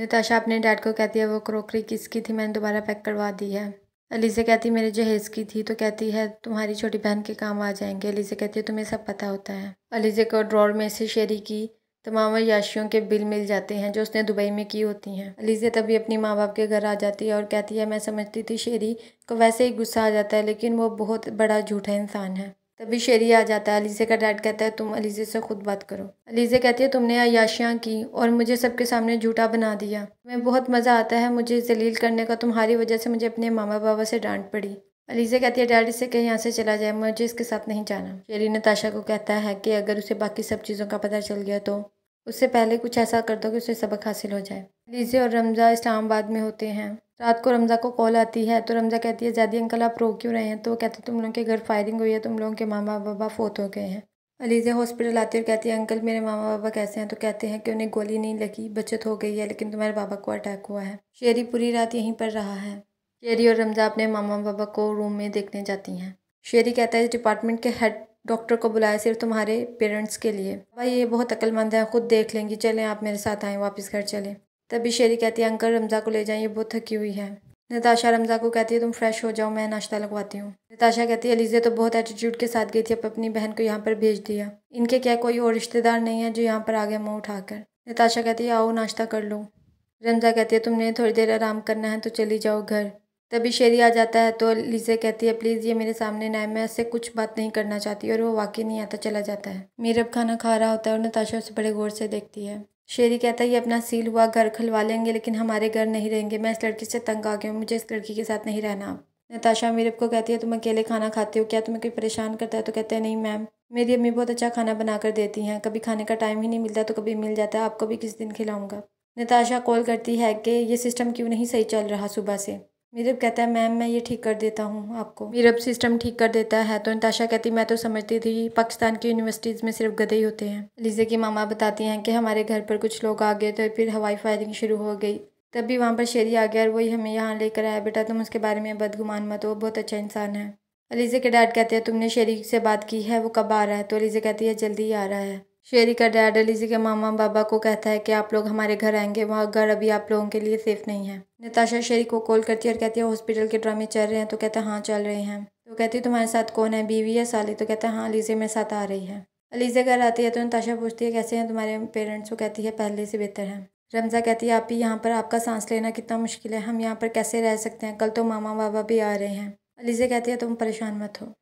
नताशा अपने डैड को कहती है वो क्रोकरी किसकी थी मैंने दोबारा पैक करवा दी है अलीज़ा कहती मेरे जहेज़ की थी तो कहती है तुम्हारी छोटी बहन के काम आ जाएंगे अलीज़ा कहती है तुम्हें सब पता होता है अलीज़ा को ड्रॉर में से शेरी की तमाम याशियों के बिल मिल जाते हैं जो उसने दुबई में की होती हैं अलीज़ा तभी अपनी माँ बाप के घर आ जाती है और कहती है मैं समझती थी शेरी को वैसे ही गुस्सा आ जाता है लेकिन वो बहुत बड़ा झूठा इंसान है तभी शेरी आ जाता है अलीज़े का डैड कहता है तुम अलीज़े से ख़ुद बात करो अलीज़े कहती है तुमने अयाशियाँ की और मुझे सबके सामने झूठा बना दिया मैं बहुत मज़ा आता है मुझे जलील करने का तुम्हारी वजह से मुझे अपने मामा बाबा से डांट पड़ी अलीजे कहती है डैड से कहीं यहाँ से चला जाए मुझे इसके साथ नहीं जाना शेरी नताशा को कहता है कि अगर उसे बाकी सब चीज़ों का पता चल गया तो उससे पहले कुछ ऐसा कर दो कि उसे सबक हासिल हो जाए लीजिए और रमज़ा इस्लामाबाद में होते हैं रात को रमज़ा को कॉल आती है तो रमज़ा कहती है जैदी अंकल आप रो क्यों रहे हैं तो वो कहते हैं तुम लोगों के घर फायरिंग हुई है तुम लोगों के मामा बाबा फोत हो गए हैं अलीजे हॉस्पिटल आती है और कहती है अंकल मेरे मामा बाबा कैसे हैं तो कहते हैं कि उन्हें गोली नहीं लगी बचत हो गई है लेकिन तुम्हारे बाबा को अटैक हुआ है शेरी पूरी रात यहीं पर रहा है शेरी और रमज़ा अपने मामा बाबा को रूम में देखने जाती हैं शेरी कहता है डिपार्टमेंट के हेड डॉक्टर को बुलाया सिर्फ तुम्हारे पेरेंट्स के लिए भाई ये बहुत अक्लमंद है ख़ुद देख लेंगी चलें आप मेरे साथ आएँ वापस घर चलें तभी शेरी कहती है अंकल रमज़ा को ले जाएं ये बहुत थकी हुई है नताशा रमज़ा को कहती है तुम फ्रेश हो जाओ मैं नाश्ता लगवाती हूँ नताशा कहती है अलीज़े तो बहुत एटीट्यूड के साथ गई थी अब अपनी बहन को यहाँ पर भेज दिया इनके क्या कोई और रिश्तेदार नहीं है जो यहाँ पर आ गया मुँह उठाकर नताशा कहती है आओ नाश्ता कर लो रमज़ा कहती है तुमने थोड़ी देर आराम करना है तो चली जाओ घर तभी शेरी आ जाता है तो लीज़े कहती है प्लीज़ ये मेरे सामने ना है मैं ऐसे कुछ बात नहीं करना चाहती और वो वाकई नहीं आता चला जाता है मीरब खाना खा रहा होता है और नताशा उसे बड़े गौर से देखती है शेरी कहता है ये अपना सील हुआ घर खुलवा लेंगे लेकिन हमारे घर नहीं रहेंगे मैं इस लड़की से तंग आ गया हूँ मुझे इस लड़की के साथ नहीं रहना नताशा मीरब को कहती है तुम अकेले खाना खाते हो क्या तुम्हें कोई परेशान करता है तो कहते हैं नहीं मैम मेरी अम्मी बहुत अच्छा खाना बना कर देती हैं कभी खाने का टाइम ही नहीं मिलता तो कभी मिल जाता है आपको भी किस दिन खिलाऊंगा नताशा कॉल करती है कि ये सिस्टम क्यों नहीं सही चल रहा सुबह से मीरब कहता है मैम मैं ये ठीक कर देता हूँ आपको मीरब सिस्टम ठीक कर देता है तो नताशा कहती मैं तो समझती थी पाकिस्तान की यूनिवर्सिटीज़ में सिर्फ गधे ही होते हैं अलीज़े की मामा बताती हैं कि हमारे घर पर कुछ लोग आ गए तो फिर हवाई फायरिंग शुरू हो गई तभी वहाँ पर शेरी आ गया और वही हमें यहाँ लेकर आया बेटा तुम उसके बारे में बदगुमान मत वो बहुत अच्छा इंसान है अलीज़े के डैड कहते हैं तुमने शेरी से बात की है वो कब आ रहा है तो अलीज़े कहती है जल्दी ही आ रहा है शेरी का डैड अलीजी के मामा बाबा को कहता है कि आप लोग हमारे घर आएंगे वहाँ घर अभी आप लोगों के लिए सेफ़ नहीं है नताशा शेरी को कॉल करती है और कहती है हॉस्पिटल के ड्रामे चल रहे हैं तो कहते हैं हाँ चल रहे हैं तो कहती है तुम्हारे साथ कौन है बीवी है साली तो कहते हैं हाँ अलीजे मेरे साथ आ रही है अलीजे घर आती है तो नताशा पूछती है कैसे हैं तुम्हारे पेरेंट्स को कहती है पहले से बेहतर है रमज़ा कहती है आप ही यहाँ पर आपका सांस लेना कितना मुश्किल है हम यहाँ पर कैसे रह सकते हैं कल तो मामा बाबा भी आ रहे हैं अलीजे कहती है तुम परेशान मत हो